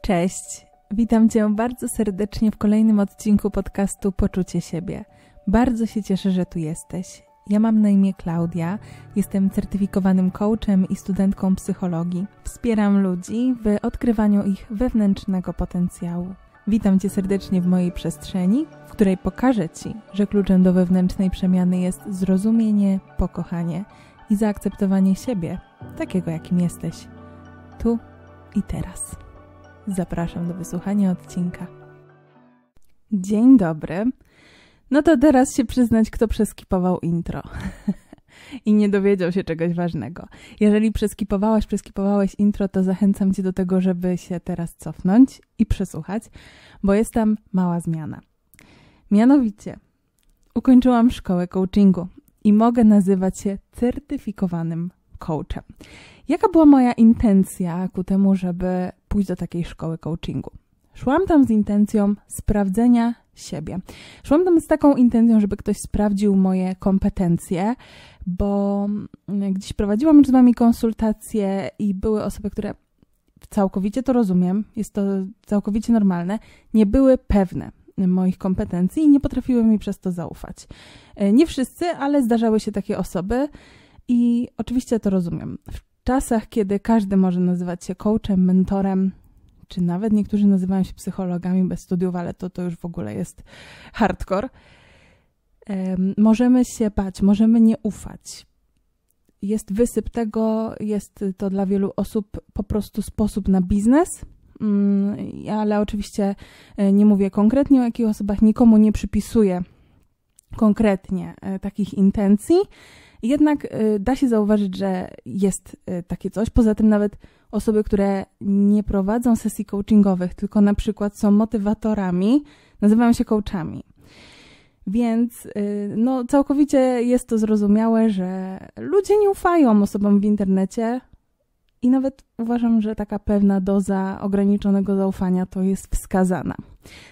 Cześć, witam Cię bardzo serdecznie w kolejnym odcinku podcastu Poczucie siebie. Bardzo się cieszę, że tu jesteś. Ja mam na imię Klaudia, jestem certyfikowanym coachem i studentką psychologii. Wspieram ludzi w odkrywaniu ich wewnętrznego potencjału. Witam Cię serdecznie w mojej przestrzeni, w której pokażę Ci, że kluczem do wewnętrznej przemiany jest zrozumienie, pokochanie i zaakceptowanie siebie, takiego jakim jesteś, tu i teraz. Zapraszam do wysłuchania odcinka. Dzień dobry. No to teraz się przyznać, kto przeskipował intro i nie dowiedział się czegoś ważnego. Jeżeli przeskipowałaś, przeskipowałeś intro, to zachęcam Cię do tego, żeby się teraz cofnąć i przesłuchać, bo jest tam mała zmiana. Mianowicie, ukończyłam szkołę coachingu i mogę nazywać się certyfikowanym coachem. Jaka była moja intencja ku temu, żeby pójść do takiej szkoły coachingu. Szłam tam z intencją sprawdzenia siebie. Szłam tam z taką intencją, żeby ktoś sprawdził moje kompetencje, bo mm, gdzieś prowadziłam już z wami konsultacje i były osoby, które całkowicie to rozumiem, jest to całkowicie normalne, nie były pewne moich kompetencji i nie potrafiły mi przez to zaufać. E, nie wszyscy, ale zdarzały się takie osoby i oczywiście to rozumiem czasach, kiedy każdy może nazywać się coachem, mentorem, czy nawet niektórzy nazywają się psychologami bez studiów, ale to, to już w ogóle jest hardcore. Możemy się bać, możemy nie ufać. Jest wysyp tego, jest to dla wielu osób po prostu sposób na biznes, mm, ale oczywiście e, nie mówię konkretnie o jakich osobach, nikomu nie przypisuję konkretnie e, takich intencji jednak y, da się zauważyć, że jest y, takie coś. Poza tym nawet osoby, które nie prowadzą sesji coachingowych, tylko na przykład są motywatorami, nazywają się coachami. Więc y, no, całkowicie jest to zrozumiałe, że ludzie nie ufają osobom w internecie i nawet uważam, że taka pewna doza ograniczonego zaufania to jest wskazana.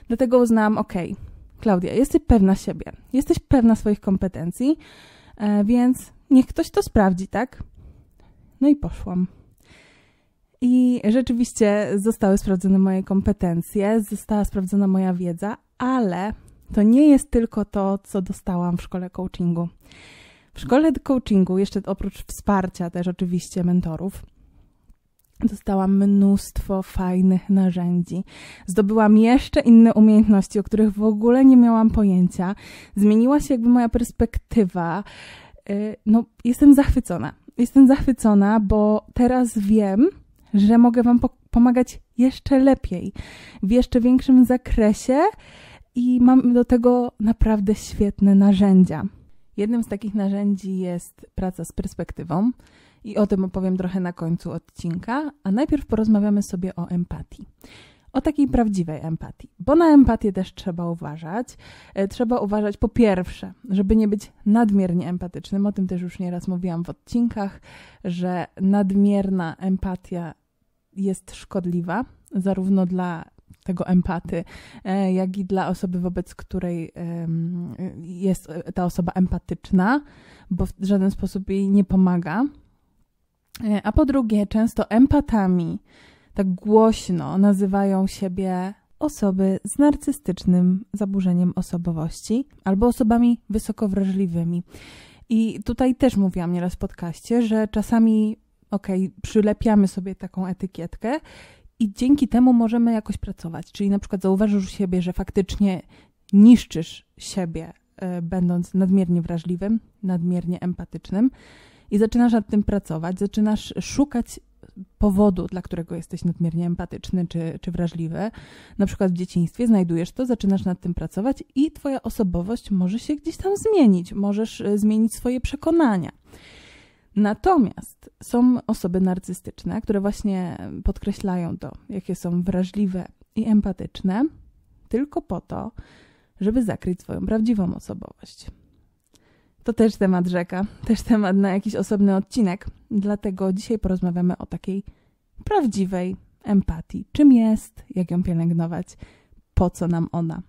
Dlatego uznałam, ok, Klaudia, jesteś pewna siebie, jesteś pewna swoich kompetencji, E, więc niech ktoś to sprawdzi, tak? No i poszłam. I rzeczywiście zostały sprawdzone moje kompetencje, została sprawdzona moja wiedza, ale to nie jest tylko to, co dostałam w szkole coachingu. W szkole coachingu, jeszcze oprócz wsparcia też oczywiście mentorów, Dostałam mnóstwo fajnych narzędzi. Zdobyłam jeszcze inne umiejętności, o których w ogóle nie miałam pojęcia. Zmieniła się jakby moja perspektywa. Y, no, jestem zachwycona. Jestem zachwycona, bo teraz wiem, że mogę Wam pomagać jeszcze lepiej, w jeszcze większym zakresie i mam do tego naprawdę świetne narzędzia. Jednym z takich narzędzi jest praca z perspektywą i o tym opowiem trochę na końcu odcinka, a najpierw porozmawiamy sobie o empatii. O takiej prawdziwej empatii, bo na empatię też trzeba uważać. E, trzeba uważać po pierwsze, żeby nie być nadmiernie empatycznym. O tym też już nieraz mówiłam w odcinkach, że nadmierna empatia jest szkodliwa zarówno dla tego empaty, e, jak i dla osoby, wobec której jest e, ta osoba empatyczna, bo w żaden sposób jej nie pomaga E, a po drugie, często empatami tak głośno nazywają siebie osoby z narcystycznym zaburzeniem osobowości albo osobami wysokowrażliwymi. I tutaj też mówiłam nieraz w podcaście, że czasami, okej, okay, przylepiamy sobie taką etykietkę i dzięki temu możemy jakoś pracować. Czyli na przykład zauważysz u siebie, że faktycznie niszczysz siebie, e, będąc nadmiernie wrażliwym, nadmiernie empatycznym, i zaczynasz nad tym pracować, zaczynasz szukać powodu, dla którego jesteś nadmiernie empatyczny czy, czy wrażliwy. Na przykład w dzieciństwie znajdujesz to, zaczynasz nad tym pracować i twoja osobowość może się gdzieś tam zmienić, możesz e, zmienić swoje przekonania. Natomiast są osoby narcystyczne, które właśnie podkreślają to, jakie są wrażliwe i empatyczne, tylko po to, żeby zakryć swoją prawdziwą osobowość. To też temat rzeka, też temat na jakiś osobny odcinek. Dlatego dzisiaj porozmawiamy o takiej prawdziwej empatii. Czym jest, jak ją pielęgnować, po co nam ona.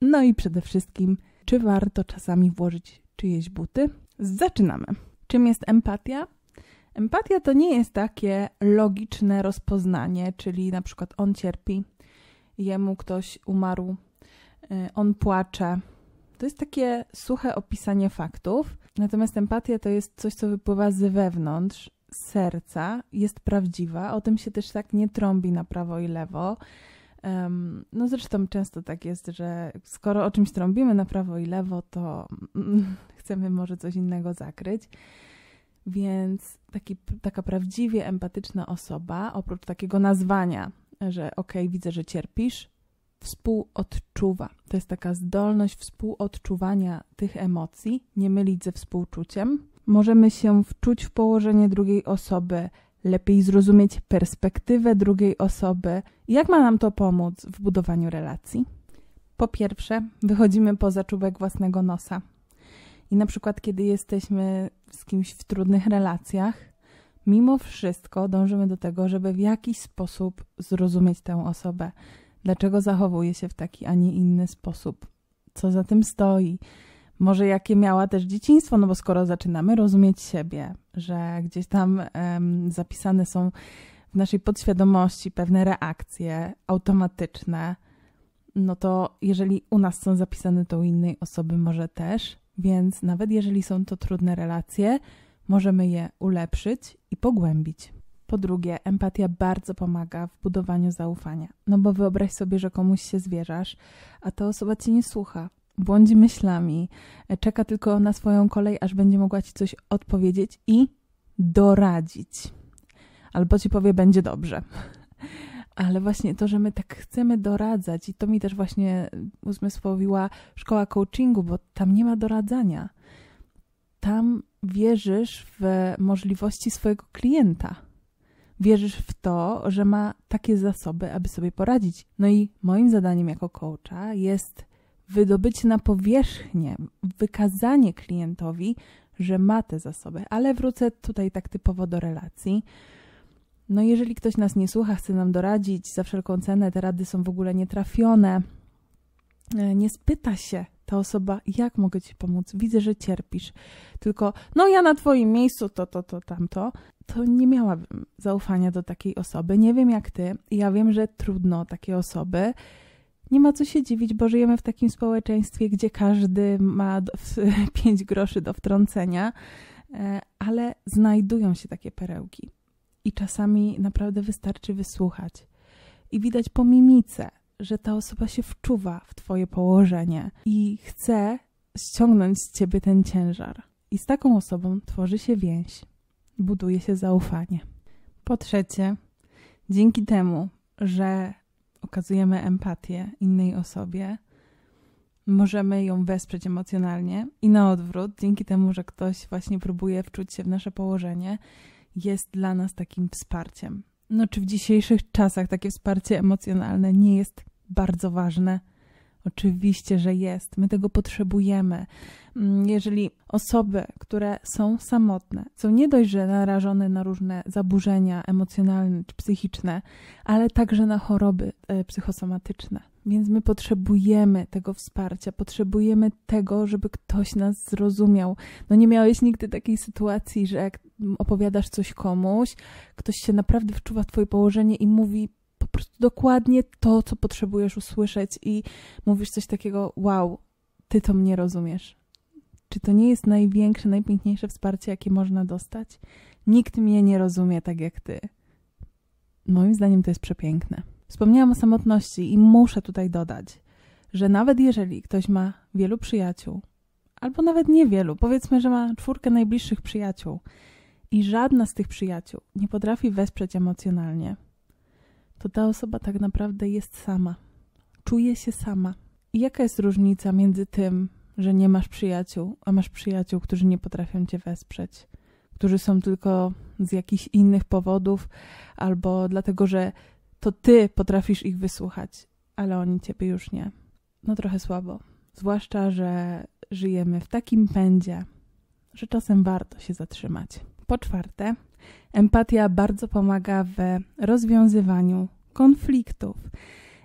No i przede wszystkim, czy warto czasami włożyć czyjeś buty? Zaczynamy. Czym jest empatia? Empatia to nie jest takie logiczne rozpoznanie, czyli na przykład on cierpi, jemu ktoś umarł, y, on płacze, to jest takie suche opisanie faktów, natomiast empatia to jest coś, co wypływa z wewnątrz, z serca, jest prawdziwa, o tym się też tak nie trąbi na prawo i lewo. Um, no zresztą często tak jest, że skoro o czymś trąbimy na prawo i lewo, to mm, chcemy może coś innego zakryć. Więc taki, taka prawdziwie empatyczna osoba, oprócz takiego nazwania, że okej, okay, widzę, że cierpisz, współodczuwa. To jest taka zdolność współodczuwania tych emocji, nie mylić ze współczuciem. Możemy się wczuć w położenie drugiej osoby, lepiej zrozumieć perspektywę drugiej osoby. Jak ma nam to pomóc w budowaniu relacji? Po pierwsze, wychodzimy poza czubek własnego nosa. I na przykład, kiedy jesteśmy z kimś w trudnych relacjach, mimo wszystko dążymy do tego, żeby w jakiś sposób zrozumieć tę osobę, Dlaczego zachowuje się w taki, a nie inny sposób? Co za tym stoi? Może jakie miała też dzieciństwo, no bo skoro zaczynamy rozumieć siebie, że gdzieś tam um, zapisane są w naszej podświadomości pewne reakcje automatyczne, no to jeżeli u nas są zapisane, to u innej osoby może też, więc nawet jeżeli są to trudne relacje, możemy je ulepszyć i pogłębić. Po drugie, empatia bardzo pomaga w budowaniu zaufania. No bo wyobraź sobie, że komuś się zwierzasz, a ta osoba cię nie słucha. Błądzi myślami, e, czeka tylko na swoją kolej, aż będzie mogła ci coś odpowiedzieć i doradzić. Albo ci powie, będzie dobrze. Ale właśnie to, że my tak chcemy doradzać, i to mi też właśnie uzmysłowiła szkoła coachingu, bo tam nie ma doradzania. Tam wierzysz w możliwości swojego klienta wierzysz w to, że ma takie zasoby, aby sobie poradzić. No i moim zadaniem jako coacha jest wydobycie na powierzchnię, wykazanie klientowi, że ma te zasoby. Ale wrócę tutaj tak typowo do relacji. No jeżeli ktoś nas nie słucha, chce nam doradzić za wszelką cenę, te rady są w ogóle nietrafione, e, nie spyta się, ta osoba, jak mogę ci pomóc? Widzę, że cierpisz. Tylko, no ja na twoim miejscu to, to, to, tamto. To nie miałabym zaufania do takiej osoby. Nie wiem jak ty. Ja wiem, że trudno takie osoby. Nie ma co się dziwić, bo żyjemy w takim społeczeństwie, gdzie każdy ma pięć groszy do wtrącenia, e, ale znajdują się takie perełki. I czasami naprawdę wystarczy wysłuchać. I widać po mimice, że ta osoba się wczuwa w Twoje położenie i chce ściągnąć z Ciebie ten ciężar. I z taką osobą tworzy się więź, buduje się zaufanie. Po trzecie, dzięki temu, że okazujemy empatię innej osobie, możemy ją wesprzeć emocjonalnie i na odwrót, dzięki temu, że ktoś właśnie próbuje wczuć się w nasze położenie, jest dla nas takim wsparciem. No, czy w dzisiejszych czasach takie wsparcie emocjonalne nie jest bardzo ważne? Oczywiście, że jest. My tego potrzebujemy. Mm, jeżeli osoby, które są samotne, są nie dość, że narażone na różne zaburzenia emocjonalne czy psychiczne, ale także na choroby e, psychosomatyczne. Więc my potrzebujemy tego wsparcia, potrzebujemy tego, żeby ktoś nas zrozumiał. No nie miałeś nigdy takiej sytuacji, że jak mm, opowiadasz coś komuś, ktoś się naprawdę wczuwa w twoje położenie i mówi: po prostu dokładnie to, co potrzebujesz usłyszeć i mówisz coś takiego, wow, ty to mnie rozumiesz. Czy to nie jest największe, najpiękniejsze wsparcie, jakie można dostać? Nikt mnie nie rozumie tak jak ty. Moim zdaniem to jest przepiękne. Wspomniałam o samotności i muszę tutaj dodać, że nawet jeżeli ktoś ma wielu przyjaciół, albo nawet niewielu, powiedzmy, że ma czwórkę najbliższych przyjaciół i żadna z tych przyjaciół nie potrafi wesprzeć emocjonalnie, to ta osoba tak naprawdę jest sama. Czuje się sama. I jaka jest różnica między tym, że nie masz przyjaciół, a masz przyjaciół, którzy nie potrafią cię wesprzeć, którzy są tylko z jakichś innych powodów, albo dlatego, że to ty potrafisz ich wysłuchać, ale oni ciebie już nie. No trochę słabo. Zwłaszcza, że żyjemy w takim pędzie, że czasem warto się zatrzymać. Po czwarte, empatia bardzo pomaga w rozwiązywaniu konfliktów.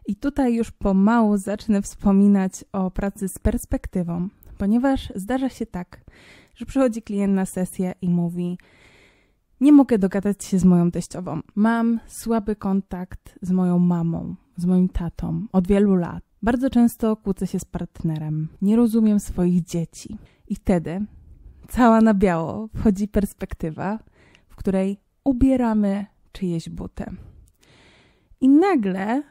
I tutaj już pomału zacznę wspominać o pracy z perspektywą, ponieważ zdarza się tak, że przychodzi klient na sesję i mówi: Nie mogę dogadać się z moją teściową. Mam słaby kontakt z moją mamą, z moim tatą od wielu lat. Bardzo często kłócę się z partnerem, nie rozumiem swoich dzieci. I wtedy cała na biało wchodzi perspektywa, w której ubieramy czyjeś buty. I nagle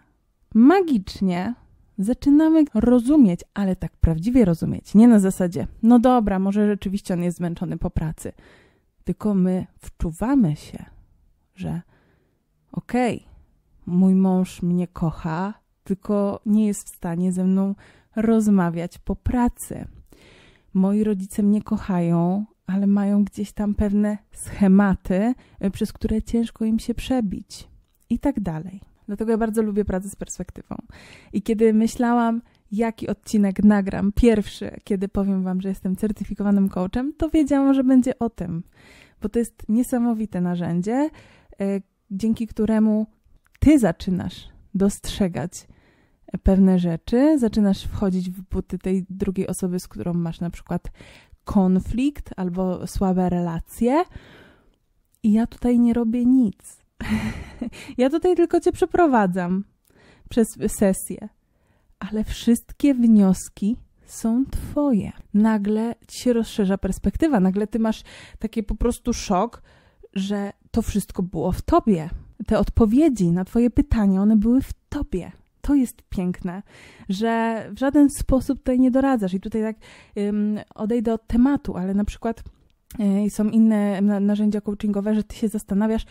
magicznie zaczynamy rozumieć, ale tak prawdziwie rozumieć, nie na zasadzie, no dobra, może rzeczywiście on jest zmęczony po pracy, tylko my wczuwamy się, że okej, okay, mój mąż mnie kocha, tylko nie jest w stanie ze mną rozmawiać po pracy moi rodzice mnie kochają, ale mają gdzieś tam pewne schematy, e, przez które ciężko im się przebić i tak dalej. Dlatego ja bardzo lubię pracę z perspektywą. I kiedy myślałam, jaki odcinek nagram pierwszy, kiedy powiem Wam, że jestem certyfikowanym coachem, to wiedziałam, że będzie o tym, bo to jest niesamowite narzędzie, e, dzięki któremu Ty zaczynasz dostrzegać pewne rzeczy, zaczynasz wchodzić w buty tej drugiej osoby, z którą masz na przykład konflikt albo słabe relacje. I ja tutaj nie robię nic. ja tutaj tylko cię przeprowadzam przez sesję. Ale wszystkie wnioski są twoje. Nagle ci się rozszerza perspektywa, nagle ty masz taki po prostu szok, że to wszystko było w tobie. Te odpowiedzi na twoje pytania, one były w tobie to jest piękne, że w żaden sposób tutaj nie doradzasz. I tutaj tak um, odejdę od tematu, ale na przykład um, są inne narzędzia coachingowe, że ty się zastanawiasz,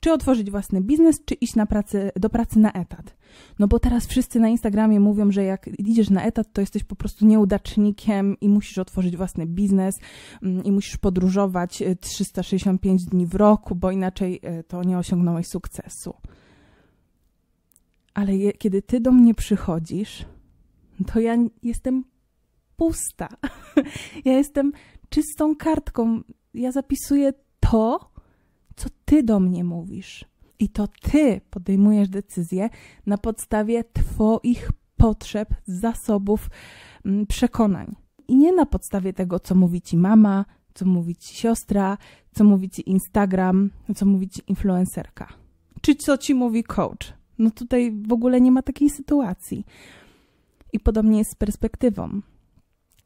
czy otworzyć własny biznes, czy iść na pracy, do pracy na etat. No bo teraz wszyscy na Instagramie mówią, że jak idziesz na etat, to jesteś po prostu nieudacznikiem i musisz otworzyć własny biznes mm, i musisz podróżować 365 y, dni w roku, bo inaczej y, to nie osiągnąłeś sukcesu ale je, kiedy ty do mnie przychodzisz, to ja jestem pusta. Ja jestem czystą kartką. Ja zapisuję to, co ty do mnie mówisz. I to ty podejmujesz decyzje na podstawie twoich potrzeb, zasobów, przekonań. I nie na podstawie tego, co mówi ci mama, co mówi ci siostra, co mówi ci Instagram, co mówi ci influencerka, czy co ci mówi coach. No tutaj w ogóle nie ma takiej sytuacji. I podobnie jest z perspektywą.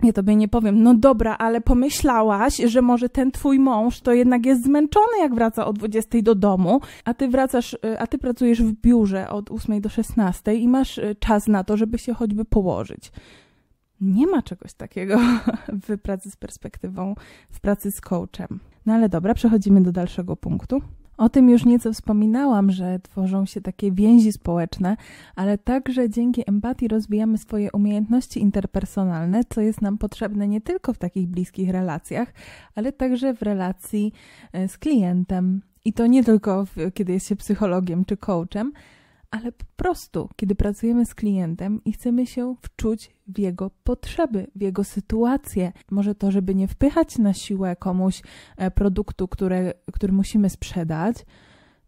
Ja tobie nie powiem, no dobra, ale pomyślałaś, że może ten twój mąż to jednak jest zmęczony, jak wraca o 20 do domu, a ty wracasz, y, a ty pracujesz w biurze od 8 do 16 i masz y, czas na to, żeby się choćby położyć. Nie ma czegoś takiego w pracy z perspektywą, w pracy z coachem. No ale dobra, przechodzimy do dalszego punktu. O tym już nieco wspominałam, że tworzą się takie więzi społeczne, ale także dzięki empatii rozwijamy swoje umiejętności interpersonalne, co jest nam potrzebne nie tylko w takich bliskich relacjach, ale także w relacji e, z klientem. I to nie tylko w, kiedy jest się psychologiem czy coachem, ale po prostu, kiedy pracujemy z klientem i chcemy się wczuć w jego potrzeby, w jego sytuację. Może to, żeby nie wpychać na siłę komuś e, produktu, które, który musimy sprzedać,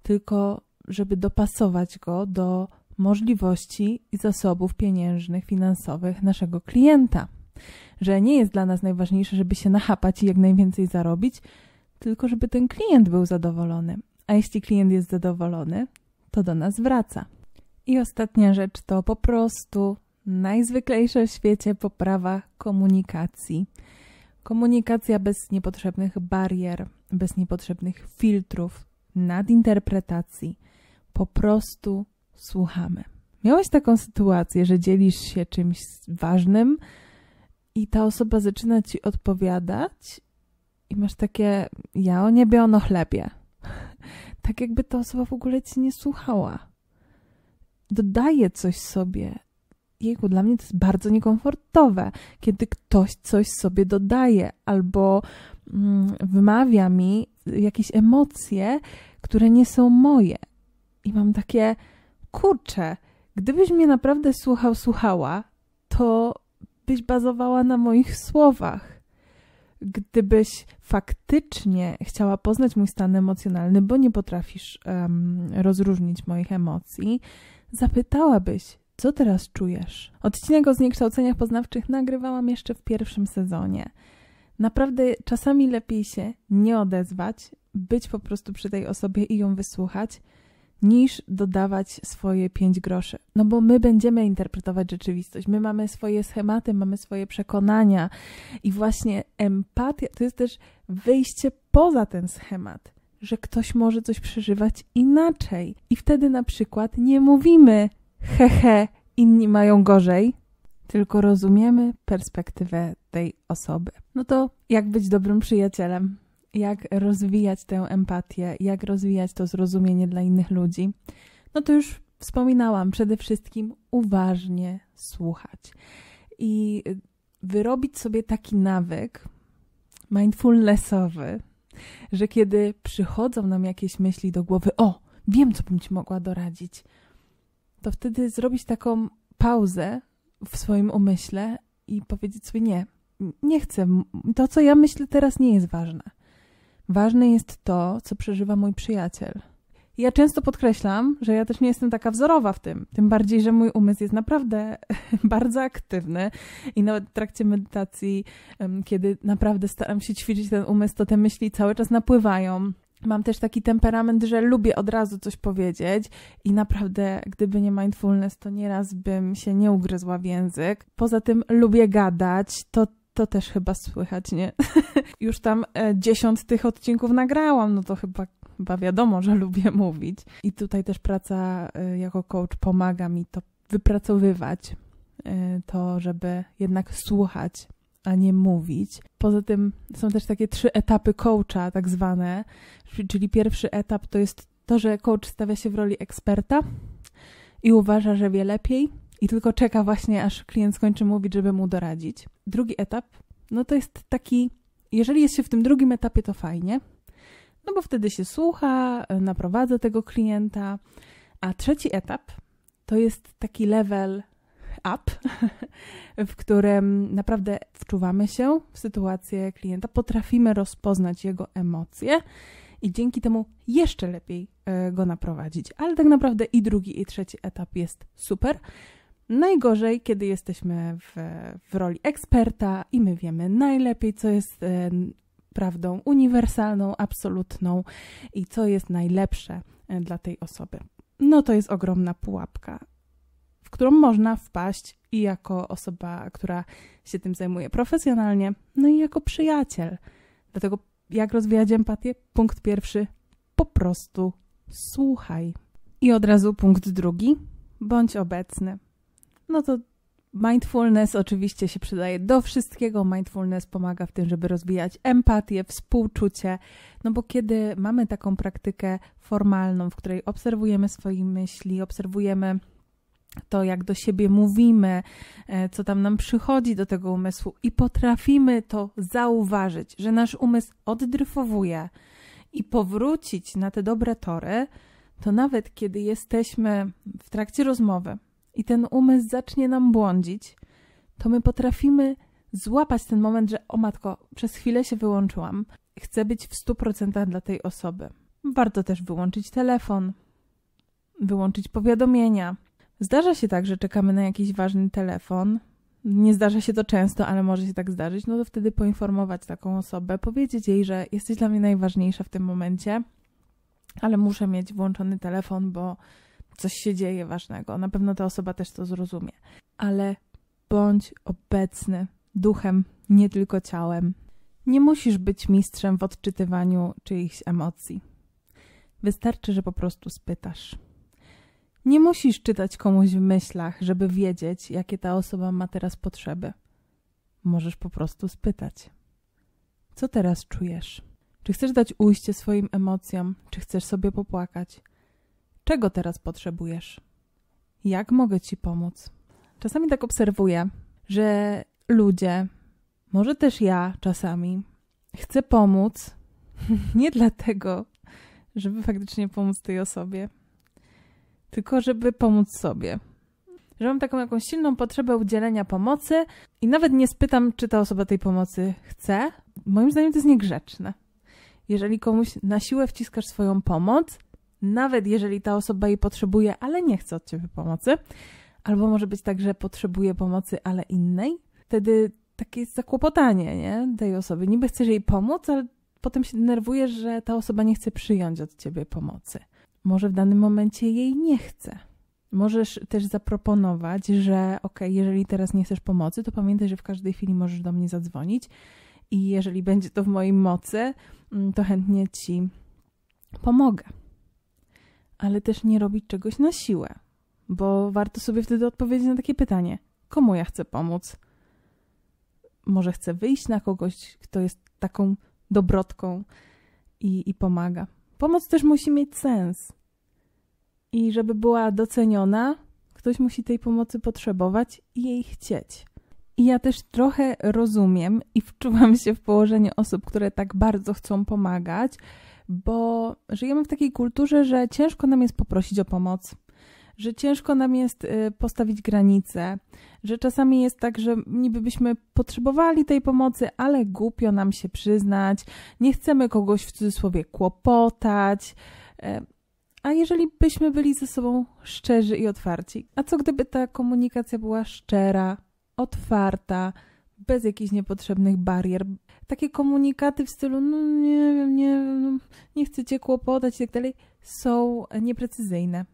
tylko żeby dopasować go do możliwości i zasobów pieniężnych, finansowych naszego klienta. Że nie jest dla nas najważniejsze, żeby się nachapać i jak najwięcej zarobić, tylko żeby ten klient był zadowolony. A jeśli klient jest zadowolony, to do nas wraca. I ostatnia rzecz to po prostu najzwyklejsza w świecie poprawa komunikacji. Komunikacja bez niepotrzebnych barier, bez niepotrzebnych filtrów, nadinterpretacji. Po prostu słuchamy. Miałeś taką sytuację, że dzielisz się czymś ważnym i ta osoba zaczyna ci odpowiadać i masz takie ja o niebie, ono chlebie. Tak jakby ta osoba w ogóle ci nie słuchała dodaję coś sobie. Jejku, dla mnie to jest bardzo niekomfortowe, kiedy ktoś coś sobie dodaje albo mm, wymawia mi jakieś emocje, które nie są moje. I mam takie, kurczę, gdybyś mnie naprawdę słuchał, słuchała, to byś bazowała na moich słowach. Gdybyś faktycznie chciała poznać mój stan emocjonalny, bo nie potrafisz um, rozróżnić moich emocji, zapytałabyś, co teraz czujesz? Odcinek o zniekształceniach poznawczych nagrywałam jeszcze w pierwszym sezonie. Naprawdę czasami lepiej się nie odezwać, być po prostu przy tej osobie i ją wysłuchać, niż dodawać swoje pięć groszy. No bo my będziemy interpretować rzeczywistość, my mamy swoje schematy, mamy swoje przekonania i właśnie empatia to jest też wyjście poza ten schemat że ktoś może coś przeżywać inaczej. I wtedy na przykład nie mówimy hehe, inni mają gorzej, tylko rozumiemy perspektywę tej osoby. No to jak być dobrym przyjacielem? Jak rozwijać tę empatię? Jak rozwijać to zrozumienie dla innych ludzi? No to już wspominałam, przede wszystkim uważnie słuchać i wyrobić sobie taki nawyk mindfulnessowy, że kiedy przychodzą nam jakieś myśli do głowy, o, wiem, co bym ci mogła doradzić, to wtedy zrobić taką pauzę w swoim umyśle i powiedzieć sobie nie, nie chcę. To, co ja myślę teraz, nie jest ważne. Ważne jest to, co przeżywa mój przyjaciel ja często podkreślam, że ja też nie jestem taka wzorowa w tym. Tym bardziej, że mój umysł jest naprawdę bardzo aktywny i nawet w trakcie medytacji, kiedy naprawdę staram się ćwiczyć ten umysł, to te myśli cały czas napływają. Mam też taki temperament, że lubię od razu coś powiedzieć i naprawdę, gdyby nie mindfulness, to nieraz bym się nie ugryzła w język. Poza tym lubię gadać, to to też chyba słychać, nie? Już tam e, dziesiąt tych odcinków nagrałam, no to chyba chyba wiadomo, że lubię mówić. I tutaj też praca y, jako coach pomaga mi to wypracowywać, y, to, żeby jednak słuchać, a nie mówić. Poza tym są też takie trzy etapy coacha, tak zwane, czyli pierwszy etap to jest to, że coach stawia się w roli eksperta i uważa, że wie lepiej i tylko czeka właśnie, aż klient skończy mówić, żeby mu doradzić. Drugi etap, no to jest taki, jeżeli jest się w tym drugim etapie, to fajnie, no bo wtedy się słucha, e, naprowadza tego klienta. A trzeci etap to jest taki level up, w którym naprawdę wczuwamy się w sytuację klienta, potrafimy rozpoznać jego emocje i dzięki temu jeszcze lepiej e, go naprowadzić. Ale tak naprawdę i drugi, i trzeci etap jest super. Najgorzej, kiedy jesteśmy w, w roli eksperta i my wiemy najlepiej, co jest e, prawdą uniwersalną, absolutną i co jest najlepsze e, dla tej osoby. No to jest ogromna pułapka, w którą można wpaść i jako osoba, która się tym zajmuje profesjonalnie, no i jako przyjaciel. Dlatego jak rozwijać empatię? Punkt pierwszy: po prostu słuchaj. I od razu punkt drugi: bądź obecny. No to Mindfulness oczywiście się przydaje do wszystkiego. Mindfulness pomaga w tym, żeby rozwijać empatię, współczucie, no bo kiedy mamy taką praktykę formalną, w której obserwujemy swoje myśli, obserwujemy to, jak do siebie mówimy, e, co tam nam przychodzi do tego umysłu i potrafimy to zauważyć, że nasz umysł oddryfowuje i powrócić na te dobre tory, to nawet kiedy jesteśmy w trakcie rozmowy, i ten umysł zacznie nam błądzić, to my potrafimy złapać ten moment, że o matko, przez chwilę się wyłączyłam, chcę być w 100% dla tej osoby. Warto też wyłączyć telefon, wyłączyć powiadomienia. Zdarza się tak, że czekamy na jakiś ważny telefon. Nie zdarza się to często, ale może się tak zdarzyć. No to wtedy poinformować taką osobę, powiedzieć jej, że jesteś dla mnie najważniejsza w tym momencie, ale muszę mieć włączony telefon, bo coś się dzieje ważnego. Na pewno ta osoba też to zrozumie. Ale bądź obecny duchem, nie tylko ciałem. Nie musisz być mistrzem w odczytywaniu czyichś emocji. Wystarczy, że po prostu spytasz. Nie musisz czytać komuś w myślach, żeby wiedzieć, jakie ta osoba ma teraz potrzeby. Możesz po prostu spytać. Co teraz czujesz? Czy chcesz dać ujście swoim emocjom, czy chcesz sobie popłakać? Czego teraz potrzebujesz? Jak mogę ci pomóc? Czasami tak obserwuję, że ludzie, może też ja czasami, chcę pomóc nie dlatego, żeby faktycznie pomóc tej osobie, tylko żeby pomóc sobie. Że mam taką jakąś silną potrzebę udzielenia pomocy i nawet nie spytam, czy ta osoba tej pomocy chce. Moim zdaniem to jest niegrzeczne. Jeżeli komuś na siłę wciskasz swoją pomoc, nawet jeżeli ta osoba jej potrzebuje, ale nie chce od ciebie pomocy, albo może być tak, że potrzebuje pomocy, ale innej, wtedy takie jest zakłopotanie nie? tej osoby. Niby chcesz jej pomóc, ale potem się denerwujesz, że ta osoba nie chce przyjąć od ciebie pomocy. Może w danym momencie jej nie chce. Możesz też zaproponować, że ok, jeżeli teraz nie chcesz pomocy, to pamiętaj, że w każdej chwili możesz do mnie zadzwonić i jeżeli będzie to w mojej mocy, mm, to chętnie ci pomogę ale też nie robić czegoś na siłę, bo warto sobie wtedy odpowiedzieć na takie pytanie: komu ja chcę pomóc? Może chcę wyjść na kogoś, kto jest taką dobrotką i, i pomaga. Pomoc też musi mieć sens. I żeby była doceniona, ktoś musi tej pomocy potrzebować i jej chcieć. I ja też trochę rozumiem i wczuwam się w położenie osób, które tak bardzo chcą pomagać, bo żyjemy w takiej kulturze, że ciężko nam jest poprosić o pomoc, że ciężko nam jest y, postawić granice, że czasami jest tak, że niby byśmy potrzebowali tej pomocy, ale głupio nam się przyznać, nie chcemy kogoś w cudzysłowie kłopotać. Y, a jeżeli byśmy byli ze sobą szczerzy i otwarci? A co gdyby ta komunikacja była szczera, otwarta, bez jakichś niepotrzebnych barier. Takie komunikaty w stylu, no nie wiem, nie, no, nie chcę cię kłopotać i tak dalej, są nieprecyzyjne.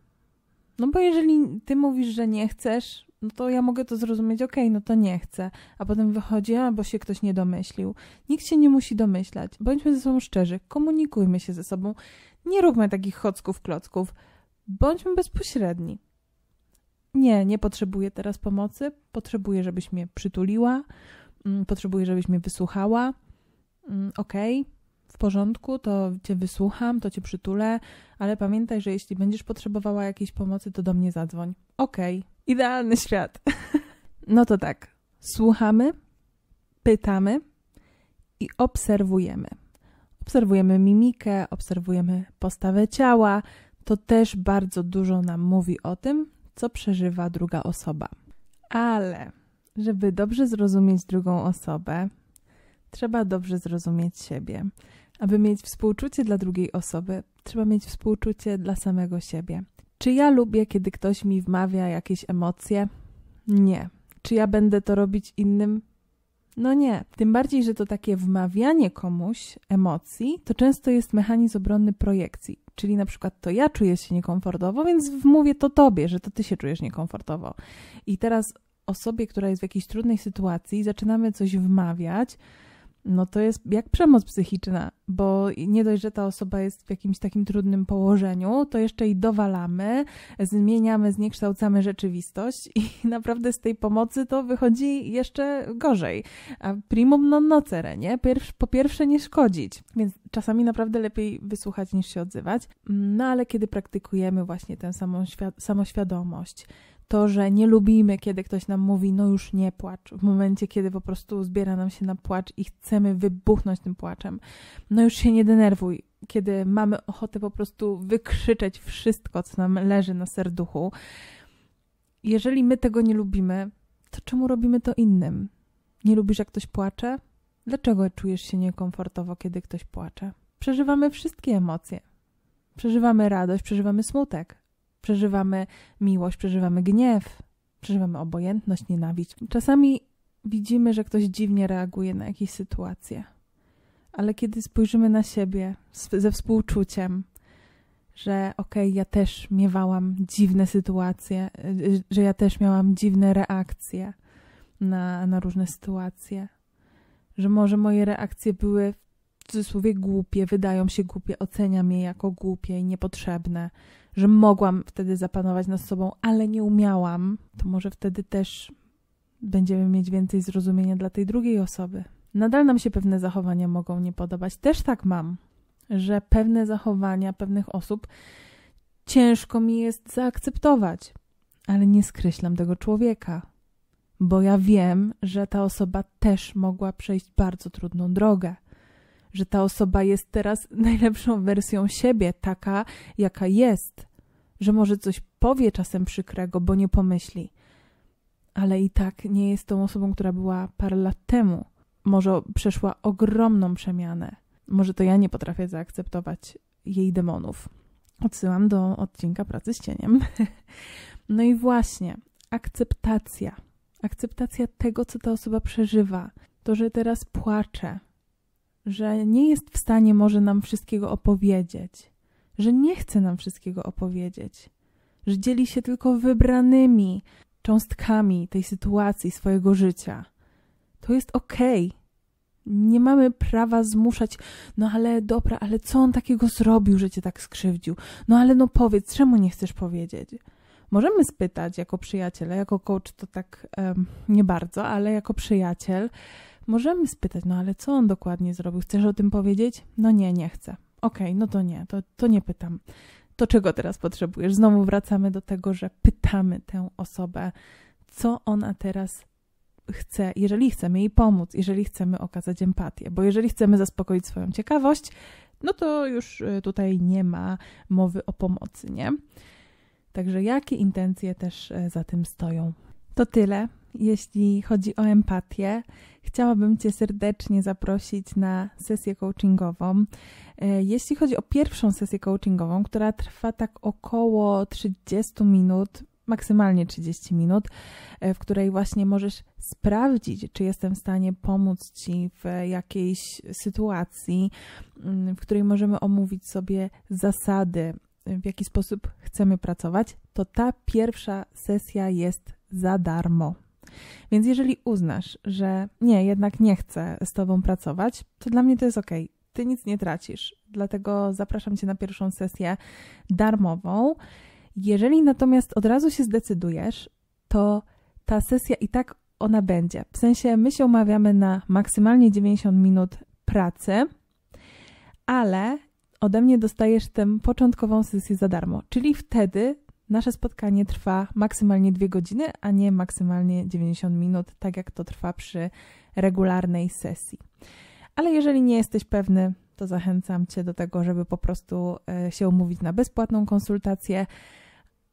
No bo jeżeli ty mówisz, że nie chcesz, no to ja mogę to zrozumieć, okej, okay, no to nie chcę. A potem wychodzi, a bo się ktoś nie domyślił. Nikt się nie musi domyślać. Bądźmy ze sobą szczerzy, komunikujmy się ze sobą. Nie róbmy takich chocków, klocków. Bądźmy bezpośredni. Nie, nie potrzebuję teraz pomocy. Potrzebuję, żebyś mnie przytuliła, Mm, potrzebuję, żebyś mnie wysłuchała. Mm, okej, okay, w porządku, to cię wysłucham, to cię przytulę, ale pamiętaj, że jeśli będziesz potrzebowała jakiejś pomocy, to do mnie zadzwoń. Okej, okay, idealny świat. no to tak, słuchamy, pytamy i obserwujemy. Obserwujemy mimikę, obserwujemy postawę ciała. To też bardzo dużo nam mówi o tym, co przeżywa druga osoba. Ale żeby dobrze zrozumieć drugą osobę, trzeba dobrze zrozumieć siebie. Aby mieć współczucie dla drugiej osoby, trzeba mieć współczucie dla samego siebie. Czy ja lubię, kiedy ktoś mi wmawia jakieś emocje? Nie. Czy ja będę to robić innym? No nie. Tym bardziej, że to takie wmawianie komuś emocji to często jest mechanizm obronny projekcji. Czyli na przykład to ja czuję się niekomfortowo, więc wmówię to tobie, że to ty się czujesz niekomfortowo. I teraz osobie, która jest w jakiejś trudnej sytuacji, zaczynamy coś wmawiać, no to jest jak przemoc psychiczna, bo nie dość, że ta osoba jest w jakimś takim trudnym położeniu, to jeszcze i dowalamy, zmieniamy, zniekształcamy rzeczywistość i naprawdę z tej pomocy to wychodzi jeszcze gorzej. A primum non nocere, nie? po pierwsze nie szkodzić, więc czasami naprawdę lepiej wysłuchać niż się odzywać. No ale kiedy praktykujemy właśnie tę samą samoświadomość, to, że nie lubimy, kiedy ktoś nam mówi, no już nie płacz, w momencie, kiedy po prostu zbiera nam się na płacz i chcemy wybuchnąć tym płaczem, no już się nie denerwuj, kiedy mamy ochotę po prostu wykrzyczeć wszystko, co nam leży na serduchu. Jeżeli my tego nie lubimy, to czemu robimy to innym? Nie lubisz, jak ktoś płacze? Dlaczego czujesz się niekomfortowo, kiedy ktoś płacze? Przeżywamy wszystkie emocje. Przeżywamy radość, przeżywamy smutek. Przeżywamy miłość, przeżywamy gniew, przeżywamy obojętność, nienawiść. Czasami widzimy, że ktoś dziwnie reaguje na jakieś sytuacje, ale kiedy spojrzymy na siebie ze współczuciem, że okej, okay, ja też miewałam dziwne sytuacje, y, y, że ja też miałam dziwne reakcje na, na różne sytuacje, że może moje reakcje były cudzysłowie głupie, wydają się głupie, oceniam je jako głupie i niepotrzebne, że mogłam wtedy zapanować nad sobą, ale nie umiałam, to może wtedy też będziemy mieć więcej zrozumienia dla tej drugiej osoby. Nadal nam się pewne zachowania mogą nie podobać. Też tak mam, że pewne zachowania pewnych osób ciężko mi jest zaakceptować, ale nie skreślam tego człowieka, bo ja wiem, że ta osoba też mogła przejść bardzo trudną drogę że ta osoba jest teraz najlepszą wersją siebie, taka jaka jest, że może coś powie czasem przykrego, bo nie pomyśli, ale i tak nie jest tą osobą, która była parę lat temu. Może przeszła ogromną przemianę. Może to ja nie potrafię zaakceptować jej demonów. Odsyłam do odcinka Pracy z cieniem. No i właśnie, akceptacja. Akceptacja tego, co ta osoba przeżywa. To, że teraz płacze, że nie jest w stanie może nam wszystkiego opowiedzieć, że nie chce nam wszystkiego opowiedzieć, że dzieli się tylko wybranymi cząstkami tej sytuacji, swojego życia. To jest okej. Okay. Nie mamy prawa zmuszać, no ale dobra, ale co on takiego zrobił, że cię tak skrzywdził? No ale no powiedz, czemu nie chcesz powiedzieć? Możemy spytać jako przyjaciele, jako coach to tak um, nie bardzo, ale jako przyjaciel, Możemy spytać, no ale co on dokładnie zrobił? Chcesz o tym powiedzieć? No nie, nie chcę. Okej, okay, no to nie, to, to nie pytam. To czego teraz potrzebujesz? Znowu wracamy do tego, że pytamy tę osobę, co ona teraz chce, jeżeli chcemy jej pomóc, jeżeli chcemy okazać empatię, bo jeżeli chcemy zaspokoić swoją ciekawość, no to już y, tutaj nie ma mowy o pomocy, nie? Także jakie intencje też y, za tym stoją? To tyle jeśli chodzi o empatię, chciałabym Cię serdecznie zaprosić na sesję coachingową. E, jeśli chodzi o pierwszą sesję coachingową, która trwa tak około 30 minut, maksymalnie 30 minut, e, w której właśnie możesz sprawdzić, czy jestem w stanie pomóc Ci w jakiejś sytuacji, mm, w której możemy omówić sobie zasady, w jaki sposób chcemy pracować, to ta pierwsza sesja jest za darmo. Więc jeżeli uznasz, że nie, jednak nie chcę z tobą pracować, to dla mnie to jest ok. Ty nic nie tracisz. Dlatego zapraszam cię na pierwszą sesję darmową. Jeżeli natomiast od razu się zdecydujesz, to ta sesja i tak ona będzie. W sensie my się umawiamy na maksymalnie 90 minut pracy, ale ode mnie dostajesz tę początkową sesję za darmo, czyli wtedy, Nasze spotkanie trwa maksymalnie 2 godziny, a nie maksymalnie 90 minut, tak jak to trwa przy regularnej sesji. Ale jeżeli nie jesteś pewny, to zachęcam Cię do tego, żeby po prostu e, się umówić na bezpłatną konsultację.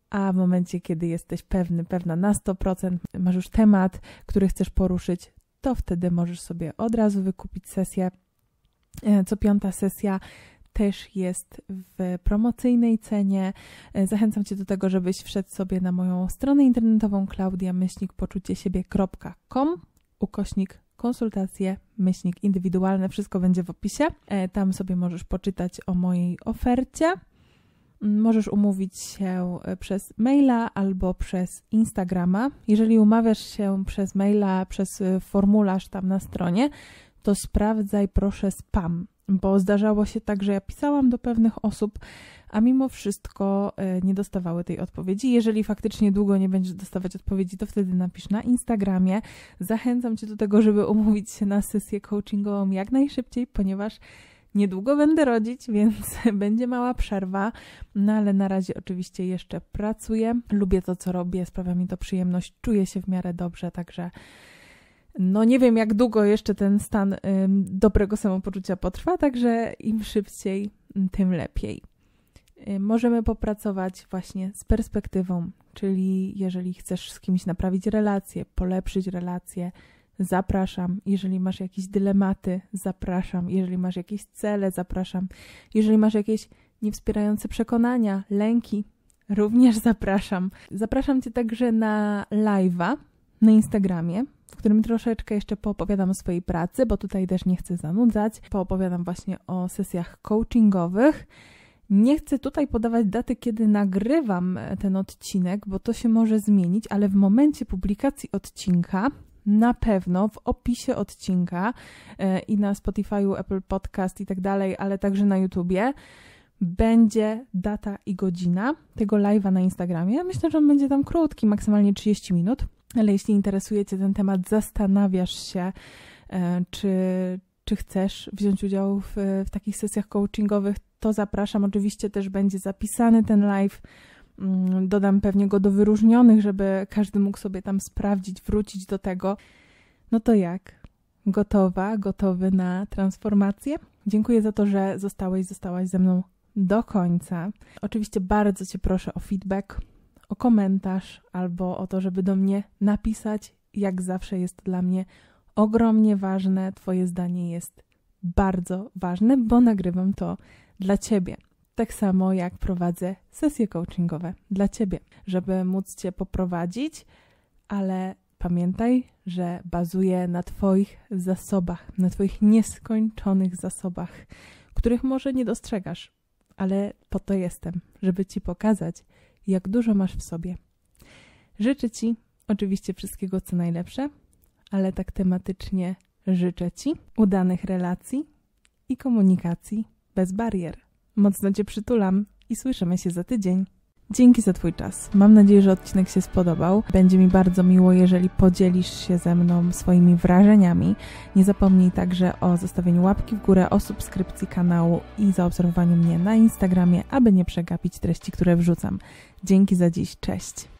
A w momencie, kiedy jesteś pewny, pewna na 100%, masz już temat, który chcesz poruszyć, to wtedy możesz sobie od razu wykupić sesję. E, co piąta sesja też jest w promocyjnej cenie. E, zachęcam Cię do tego, żebyś wszedł sobie na moją stronę internetową klaudiamyślnikpocuciesiebie.com ukośnik konsultacje, myślnik indywidualne, wszystko będzie w opisie. E, tam sobie możesz poczytać o mojej ofercie. Mm, możesz umówić się e, przez maila albo przez Instagrama. Jeżeli umawiasz się przez maila, przez formularz tam na stronie, to sprawdzaj proszę spam, bo zdarzało się tak, że ja pisałam do pewnych osób, a mimo wszystko e, nie dostawały tej odpowiedzi. Jeżeli faktycznie długo nie będziesz dostawać odpowiedzi, to wtedy napisz na Instagramie. Zachęcam Cię do tego, żeby umówić się na sesję coachingową jak najszybciej, ponieważ niedługo będę rodzić, więc będzie mała przerwa, no ale na razie oczywiście jeszcze pracuję. Lubię to, co robię, sprawia mi to przyjemność, czuję się w miarę dobrze, także no nie wiem, jak długo jeszcze ten stan dobrego samopoczucia potrwa, także im szybciej, mm, tym lepiej. Y, możemy popracować właśnie z perspektywą, czyli jeżeli chcesz z kimś naprawić relacje, polepszyć relacje, zapraszam. Jeżeli masz jakieś dylematy, zapraszam. Jeżeli masz jakieś cele, zapraszam. Jeżeli masz jakieś niewspierające przekonania, lęki, również zapraszam. Zapraszam Cię także na live'a na Instagramie w którym troszeczkę jeszcze poopowiadam o swojej pracy, bo tutaj też nie chcę zanudzać. Poopowiadam właśnie o sesjach coachingowych. Nie chcę tutaj podawać daty, kiedy nagrywam e, ten odcinek, bo to się może zmienić, ale w momencie publikacji odcinka na pewno w opisie odcinka e, i na Spotify'u, Apple Podcast i tak dalej, ale także na YouTubie będzie data i godzina tego live'a na Instagramie. Myślę, że on będzie tam krótki, maksymalnie 30 minut. Ale jeśli interesujecie ten temat, zastanawiasz się, e, czy, czy chcesz wziąć udział w, w takich sesjach coachingowych, to zapraszam. Oczywiście też będzie zapisany ten live. Mm, dodam pewnie go do wyróżnionych, żeby każdy mógł sobie tam sprawdzić, wrócić do tego. No to jak? Gotowa, gotowy na transformację? Dziękuję za to, że zostałeś, zostałaś ze mną do końca. Oczywiście bardzo Cię proszę o feedback o komentarz albo o to, żeby do mnie napisać. Jak zawsze jest dla mnie ogromnie ważne. Twoje zdanie jest bardzo ważne, bo nagrywam to dla Ciebie. Tak samo jak prowadzę sesje coachingowe dla Ciebie, żeby móc Cię poprowadzić, ale pamiętaj, że bazuje na Twoich zasobach, na Twoich nieskończonych zasobach, których może nie dostrzegasz, ale po to jestem, żeby Ci pokazać, jak dużo masz w sobie. Życzę Ci oczywiście wszystkiego, co najlepsze, ale tak tematycznie życzę Ci udanych relacji i komunikacji bez barier. Mocno Cię przytulam i słyszymy się za tydzień. Dzięki za Twój czas. Mam nadzieję, że odcinek się spodobał. Będzie mi bardzo miło, jeżeli podzielisz się ze mną swoimi wrażeniami. Nie zapomnij także o zostawieniu łapki w górę, o subskrypcji kanału i zaobserwowaniu mnie na Instagramie, aby nie przegapić treści, które wrzucam. Dzięki za dziś. Cześć.